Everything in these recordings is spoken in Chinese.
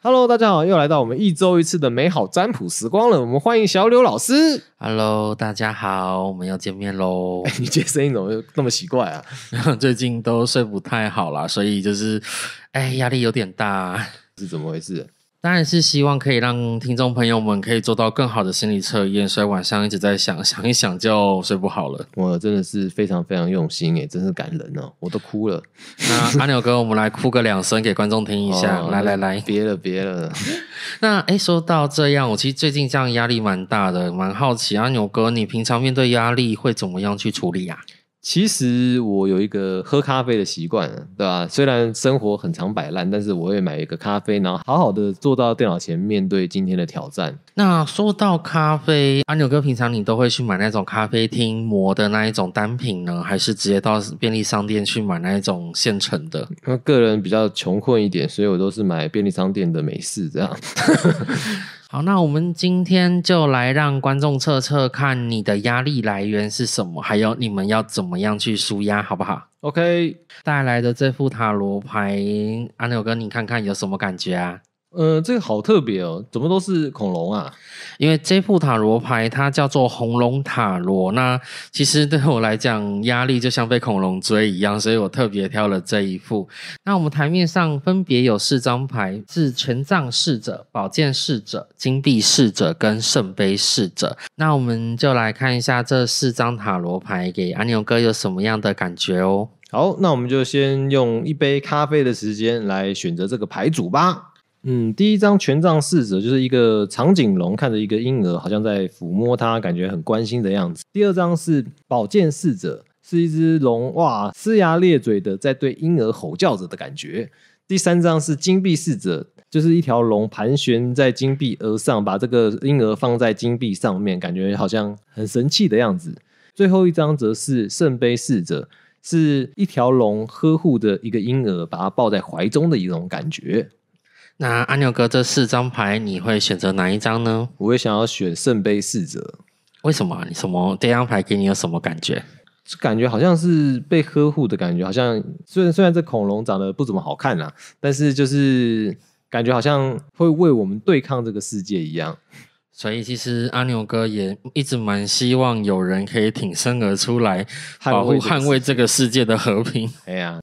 Hello，大家好，又来到我们一周一次的美好占卜时光了。我们欢迎小柳老师。Hello，大家好，我们要见面喽。你这声音怎么那么奇怪啊？最近都睡不太好啦，所以就是，哎，压力有点大，是怎么回事？当然是希望可以让听众朋友们可以做到更好的心理测验，所以晚上一直在想，想一想就睡不好了。我真的是非常非常用心诶，真是感人哦，我都哭了。那阿牛哥，我们来哭个两声给观众听一下。来来来，别了别了。那诶，说到这样，我其实最近这样压力蛮大的，蛮好奇阿牛哥，你平常面对压力会怎么样去处理啊？其实我有一个喝咖啡的习惯，对吧？虽然生活很常摆烂，但是我会买一个咖啡，然后好好的坐到电脑前面，对今天的挑战。那说到咖啡，阿牛哥平常你都会去买那种咖啡厅磨的那一种单品呢，还是直接到便利商店去买那一种现成的？我个人比较穷困一点，所以我都是买便利商店的美式这样。好，那我们今天就来让观众测测看你的压力来源是什么，还有你们要怎么样去舒压，好不好？OK，带来的这副塔罗牌，阿牛哥，你看看有什么感觉啊？呃，这个好特别哦，怎么都是恐龙啊？因为这副塔罗牌它叫做红龙塔罗。那其实对我来讲，压力就像被恐龙追一样，所以我特别挑了这一副。那我们台面上分别有四张牌：是权杖侍者、宝剑侍者、金币侍者跟圣杯侍者。那我们就来看一下这四张塔罗牌给阿牛哥有什么样的感觉哦。好，那我们就先用一杯咖啡的时间来选择这个牌组吧。嗯，第一张权杖侍者就是一个长颈龙看着一个婴儿，好像在抚摸他，感觉很关心的样子。第二张是宝剑侍者，是一只龙哇，呲牙咧嘴的在对婴儿吼叫着的感觉。第三张是金币侍者，就是一条龙盘旋在金币而上，把这个婴儿放在金币上面，感觉好像很神气的样子。最后一张则是圣杯侍者，是一条龙呵护着一个婴儿，把他抱在怀中的一种感觉。那阿牛哥，这四张牌你会选择哪一张呢？我会想要选圣杯侍者，为什么？什么这张牌给你有什么感觉？感觉好像是被呵护的感觉，好像虽然虽然这恐龙长得不怎么好看啊，但是就是感觉好像会为我们对抗这个世界一样。所以其实阿牛哥也一直蛮希望有人可以挺身而出来保护捍卫这个世界的和平。哎呀。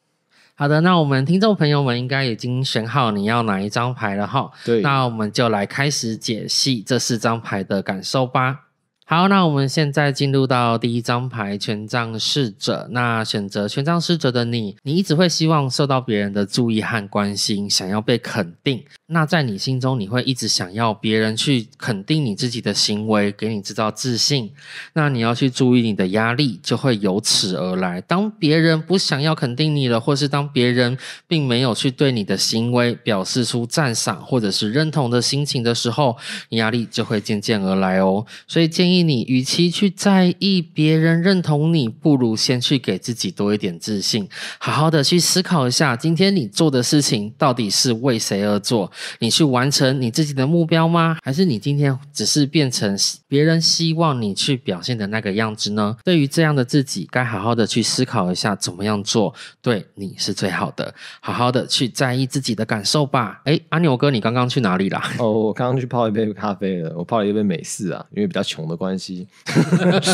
好的，那我们听众朋友们应该已经选好你要哪一张牌了哈。对，那我们就来开始解析这四张牌的感受吧。好，那我们现在进入到第一张牌——权杖侍者。那选择权杖侍者的你，你一直会希望受到别人的注意和关心，想要被肯定。那在你心中，你会一直想要别人去肯定你自己的行为，给你制造自信。那你要去注意你的压力就会由此而来。当别人不想要肯定你了，或是当别人并没有去对你的行为表示出赞赏或者是认同的心情的时候，压力就会渐渐而来哦。所以建议。你与其去在意别人认同你，不如先去给自己多一点自信，好好的去思考一下，今天你做的事情到底是为谁而做？你去完成你自己的目标吗？还是你今天只是变成别人希望你去表现的那个样子呢？对于这样的自己，该好好的去思考一下，怎么样做对你是最好的。好好的去在意自己的感受吧。哎，阿牛哥，你刚刚去哪里啦？哦，我刚刚去泡一杯咖啡了，我泡了一杯美式啊，因为比较穷的关。关系，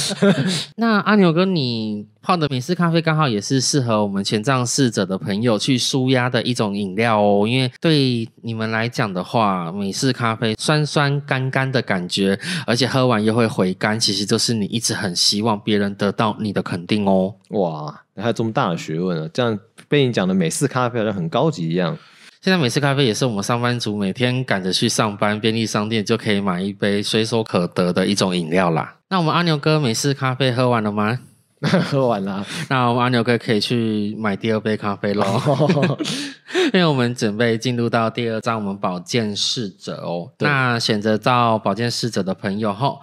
那阿牛哥，你泡的美式咖啡刚好也是适合我们前障逝者的朋友去舒压的一种饮料哦。因为对你们来讲的话，美式咖啡酸酸干干的感觉，而且喝完又会回甘，其实都是你一直很希望别人得到你的肯定哦。哇，还有这么大的学问啊！这样被你讲的美式咖啡好像很高级一样。现在美式咖啡也是我们上班族每天赶着去上班，便利商店就可以买一杯随手可得的一种饮料啦。那我们阿牛哥美式咖啡喝完了吗？喝完了，那我阿牛哥可以去买第二杯咖啡喽。因为我们准备进入到第二章，我们保健侍者哦。那选择到保健侍者的朋友哈，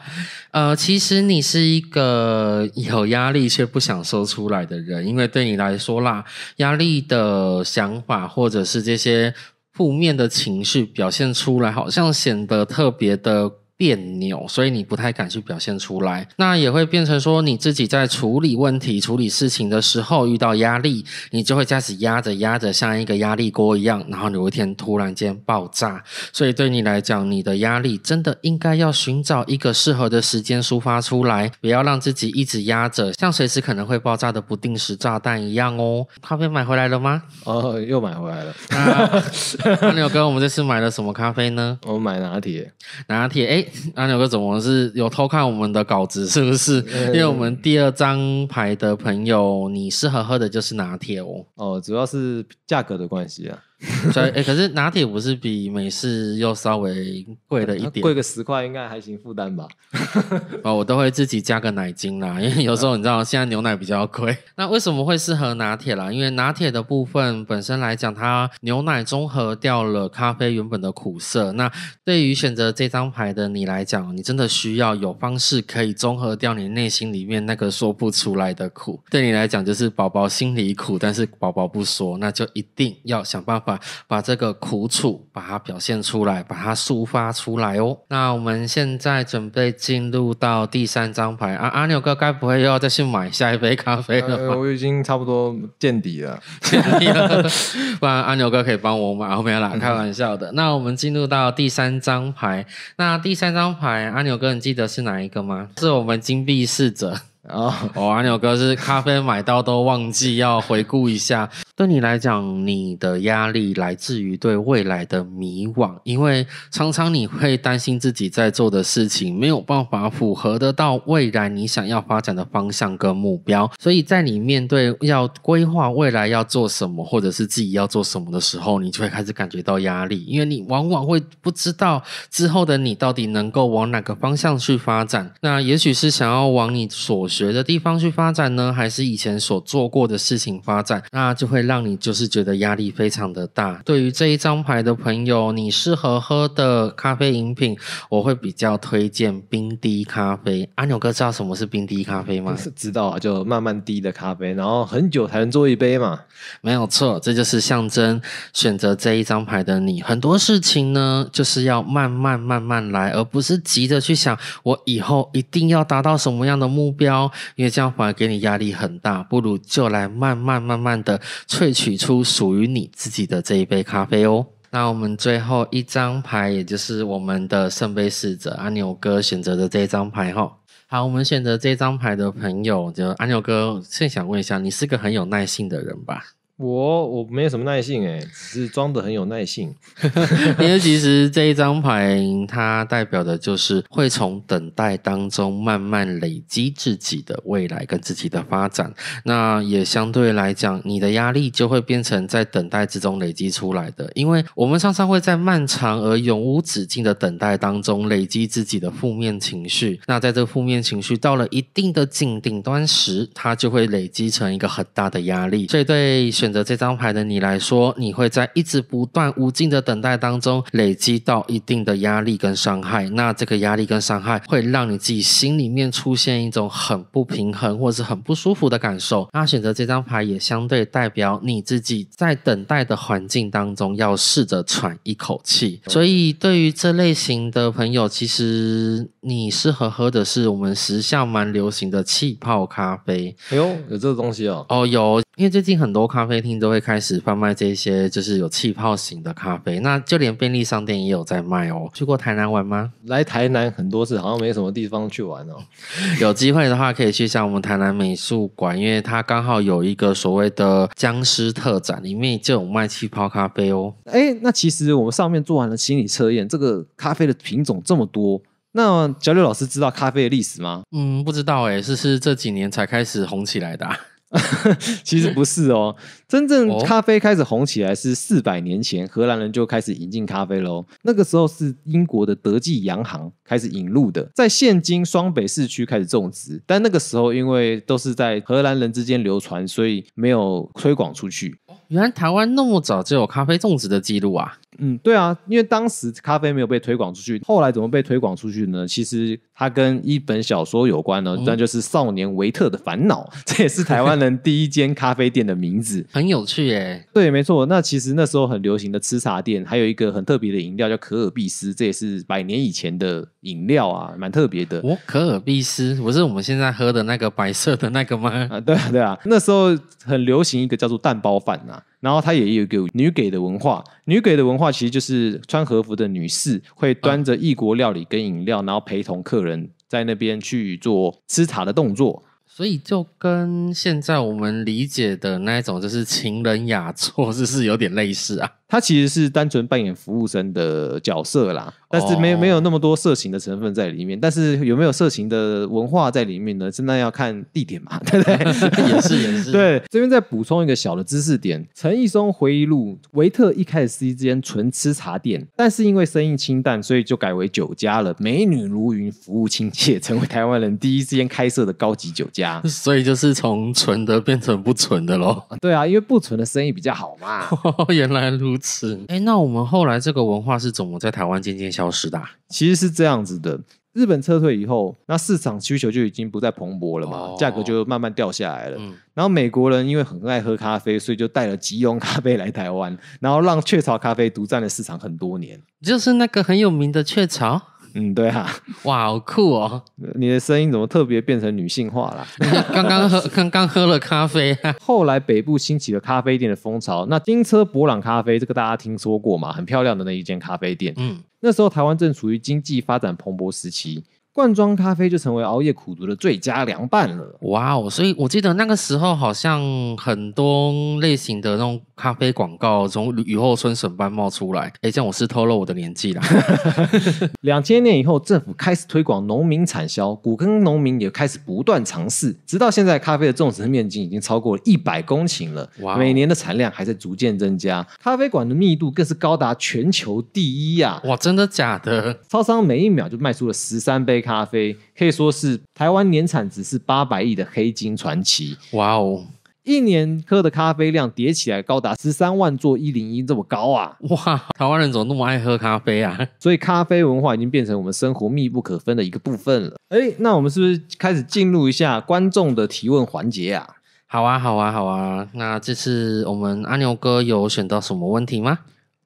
呃，其实你是一个有压力却不想说出来的人，因为对你来说啦，压力的想法或者是这些负面的情绪表现出来，好像显得特别的。别扭，所以你不太敢去表现出来，那也会变成说你自己在处理问题、处理事情的时候遇到压力，你就会开始压着压着，像一个压力锅一样，然后有一天突然间爆炸。所以对你来讲，你的压力真的应该要寻找一个适合的时间抒发出来，不要让自己一直压着，像随时可能会爆炸的不定时炸弹一样哦。咖啡买回来了吗？哦，又买回来了。牛 哥，我们这次买了什么咖啡呢？我们买拿铁，拿铁，哎。阿牛哥怎么是有偷看我们的稿子？是不是？因为我们第二张牌的朋友，你适合喝的就是拿铁哦。哦，主要是价格的关系啊。所以，哎，可是拿铁不是比美式又稍微贵了一点？贵个十块应该还行负担吧？啊，我都会自己加个奶精啦，因为有时候你知道现在牛奶比较贵。那为什么会适合拿铁啦？因为拿铁的部分本身来讲，它牛奶中和掉了咖啡原本的苦涩。那对于选择这张牌的你来讲，你真的需要有方式可以中和掉你内心里面那个说不出来的苦。对你来讲，就是宝宝心里苦，但是宝宝不说，那就一定要想办法。把把这个苦楚，把它表现出来，把它抒发出来哦。那我们现在准备进入到第三张牌。啊，阿牛哥，该不会又要再去买下一杯咖啡了？我已经差不多见底了，见底了。不然阿牛哥可以帮我买，不要来开玩笑的。那我们进入到第三张牌。那第三张牌，阿牛哥，你记得是哪一个吗？是我们金币侍者。啊，我阿牛哥是咖啡买到都忘记要回顾一下。对你来讲，你的压力来自于对未来的迷惘，因为常常你会担心自己在做的事情没有办法符合得到未来你想要发展的方向跟目标。所以在你面对要规划未来要做什么，或者是自己要做什么的时候，你就会开始感觉到压力，因为你往往会不知道之后的你到底能够往哪个方向去发展。那也许是想要往你所学的地方去发展呢，还是以前所做过的事情发展，那就会让你就是觉得压力非常的大。对于这一张牌的朋友，你适合喝的咖啡饮品，我会比较推荐冰滴咖啡。阿牛哥知道什么是冰滴咖啡吗？是知道啊，就慢慢滴的咖啡，然后很久才能做一杯嘛。没有错，这就是象征选择这一张牌的你，很多事情呢，就是要慢慢慢慢来，而不是急着去想我以后一定要达到什么样的目标。因为这样反而给你压力很大，不如就来慢慢慢慢的萃取出属于你自己的这一杯咖啡哦。那我们最后一张牌，也就是我们的圣杯侍者阿牛哥选择的这一张牌哈。好，我们选择这张牌的朋友，就阿牛哥，现在想问一下，你是个很有耐性的人吧？我我没有什么耐性哎，只是装的很有耐性。因为其实这一张牌它代表的就是会从等待当中慢慢累积自己的未来跟自己的发展。那也相对来讲，你的压力就会变成在等待之中累积出来的。因为我们常常会在漫长而永无止境的等待当中累积自己的负面情绪。那在这负面情绪到了一定的顶顶端时，它就会累积成一个很大的压力。所以对选。选择这张牌的你来说，你会在一直不断无尽的等待当中累积到一定的压力跟伤害。那这个压力跟伤害会让你自己心里面出现一种很不平衡或者是很不舒服的感受。那选择这张牌也相对代表你自己在等待的环境当中要试着喘一口气。所以对于这类型的朋友，其实你适合喝的是我们时下蛮流行的气泡咖啡。哎呦，有这个东西哦。哦，有。因为最近很多咖啡厅都会开始贩卖这些，就是有气泡型的咖啡，那就连便利商店也有在卖哦。去过台南玩吗？来台南很多次，好像没什么地方去玩哦。有机会的话可以去一下我们台南美术馆，因为它刚好有一个所谓的僵尸特展，里面就有卖气泡咖啡哦。哎，那其实我们上面做完了心理测验，这个咖啡的品种这么多，那小 o 老师知道咖啡的历史吗？嗯，不知道哎，是是这几年才开始红起来的。其实不是哦，真正咖啡开始红起来是四百年前，荷兰人就开始引进咖啡喽。那个时候是英国的德记洋行开始引入的，在现今双北市区开始种植。但那个时候因为都是在荷兰人之间流传，所以没有推广出去。原来台湾那么早就有咖啡种植的记录啊！嗯，对啊，因为当时咖啡没有被推广出去，后来怎么被推广出去呢？其实它跟一本小说有关呢，那就是《少年维特的烦恼》，这也是台湾人第一间咖啡店的名字，很有趣耶。对，没错。那其实那时候很流行的吃茶店，还有一个很特别的饮料叫可尔必斯，这也是百年以前的饮料啊，蛮特别的。哦，可尔必斯不是我们现在喝的那个白色的那个吗？啊，对啊，对啊。那时候很流行一个叫做蛋包饭呐。然后它也有一个女给的文化，女给的文化其实就是穿和服的女士会端着异国料理跟饮料，然后陪同客人在那边去做吃茶的动作，所以就跟现在我们理解的那一种就是情人雅座，是不是有点类似啊？他其实是单纯扮演服务生的角色啦，但是没没有那么多色情的成分在里面。但是有没有色情的文化在里面呢？这那要看地点嘛，对不对？也是也是。对，这边再补充一个小的知识点：陈义松回忆录，维特一开始是一间纯吃茶店，但是因为生意清淡，所以就改为酒家了。美女如云，服务亲切，成为台湾人第一时间开设的高级酒家。所以就是从纯的变成不纯的喽。对啊，因为不纯的生意比较好嘛。原来如。吃哎，那我们后来这个文化是怎么在台湾渐渐消失的？其实是这样子的：日本撤退以后，那市场需求就已经不再蓬勃了嘛，价格就慢慢掉下来了。然后美国人因为很爱喝咖啡，所以就带了吉溶咖啡来台湾，然后让雀巢咖啡独占了市场很多年。就是那个很有名的雀巢。嗯，对啊，哇，好酷哦！你的声音怎么特别变成女性化了？刚刚喝，刚刚喝了咖啡啊。后来北部兴起了咖啡店的风潮，那金车博朗咖啡这个大家听说过吗？很漂亮的那一间咖啡店。嗯，那时候台湾正处于经济发展蓬勃时期。罐装咖啡就成为熬夜苦读的最佳凉拌了。哇哦！所以我记得那个时候，好像很多类型的那种咖啡广告，从雨后春笋般冒出来。哎，这样我是透露我的年纪了。两千年以后，政府开始推广农民产销，古坑农民也开始不断尝试。直到现在，咖啡的种植面积已经超过一百公顷了。哇！每年的产量还在逐渐增加，咖啡馆的密度更是高达全球第一呀！哇，真的假的？超商每一秒就卖出了十三杯。咖啡可以说是台湾年产值是八百亿的黑金传奇。哇哦，一年喝的咖啡量叠起来高达十三万座一零一这么高啊！哇，台湾人怎么那么爱喝咖啡啊？所以咖啡文化已经变成我们生活密不可分的一个部分了。哎，那我们是不是开始进入一下观众的提问环节啊？好啊，好啊，好啊。那这次我们阿牛哥有选到什么问题吗？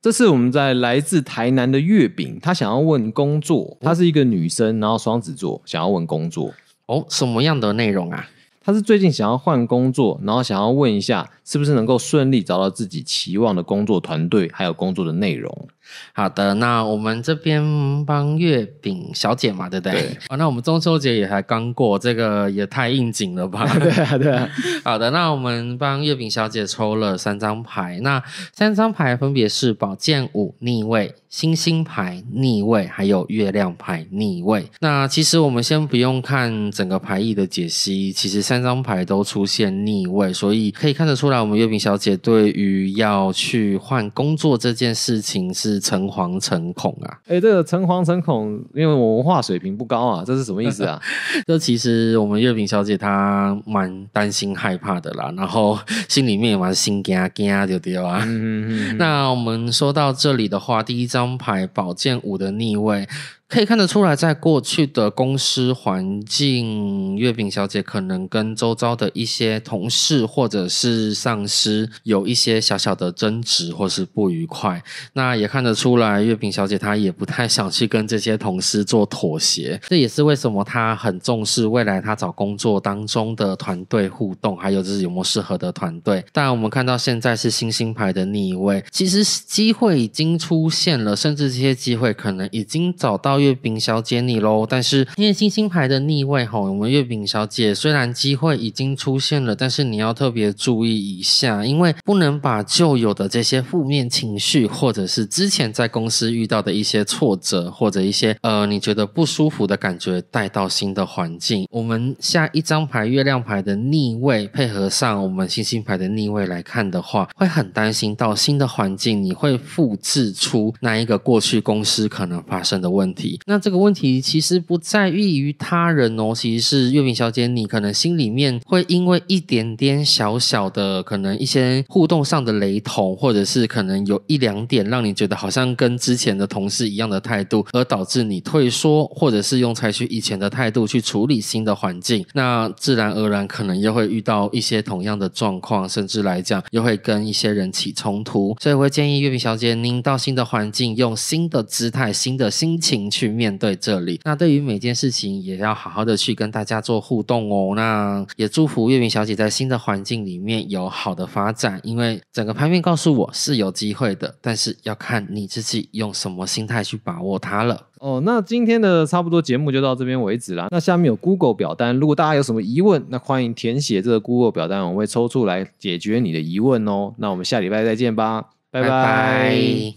这次我们在来自台南的月饼，她想要问工作，她是一个女生，然后双子座，想要问工作哦，什么样的内容啊？他是最近想要换工作，然后想要问一下，是不是能够顺利找到自己期望的工作团队，还有工作的内容。好的，那我们这边帮月饼小姐嘛，对不对？啊，那我们中秋节也还刚过，这个也太应景了吧？对啊，对啊。好的，那我们帮月饼小姐抽了三张牌，那三张牌分别是宝剑五逆位。星星牌逆位，还有月亮牌逆位。那其实我们先不用看整个牌意的解析，其实三张牌都出现逆位，所以可以看得出来，我们月饼小姐对于要去换工作这件事情是诚惶诚恐啊。哎，这个诚惶诚恐，因为我文化水平不高啊，这是什么意思啊？这其实我们月饼小姐她蛮担心害怕的啦，然后心里面也蛮心惊惊就对啊？嗯嗯嗯。那我们说到这里的话，第一张。双牌宝剑五的逆位。可以看得出来，在过去的公司环境，月饼小姐可能跟周遭的一些同事或者是上司有一些小小的争执或是不愉快。那也看得出来，月饼小姐她也不太想去跟这些同事做妥协。这也是为什么她很重视未来她找工作当中的团队互动，还有就是有没有适合的团队。当然，我们看到现在是星星牌的逆位，其实机会已经出现了，甚至这些机会可能已经找到。月饼小姐，你喽。但是因为星星牌的逆位吼，我们月饼小姐虽然机会已经出现了，但是你要特别注意一下，因为不能把旧有的这些负面情绪，或者是之前在公司遇到的一些挫折，或者一些呃你觉得不舒服的感觉带到新的环境。我们下一张牌月亮牌的逆位，配合上我们星星牌的逆位来看的话，会很担心到新的环境，你会复制出那一个过去公司可能发生的问题。那这个问题其实不在于于他人哦，其实是月饼小姐你可能心里面会因为一点点小小的可能一些互动上的雷同，或者是可能有一两点让你觉得好像跟之前的同事一样的态度，而导致你退缩，或者是用采取以前的态度去处理新的环境，那自然而然可能又会遇到一些同样的状况，甚至来讲又会跟一些人起冲突，所以我会建议月饼小姐您到新的环境，用新的姿态、新的心情去。去面对这里，那对于每件事情也要好好的去跟大家做互动哦。那也祝福月明小姐在新的环境里面有好的发展，因为整个盘面告诉我是有机会的，但是要看你自己用什么心态去把握它了。哦，那今天的差不多节目就到这边为止啦。那下面有 Google 表单，如果大家有什么疑问，那欢迎填写这个 Google 表单，我会抽出来解决你的疑问哦。那我们下礼拜再见吧，拜拜。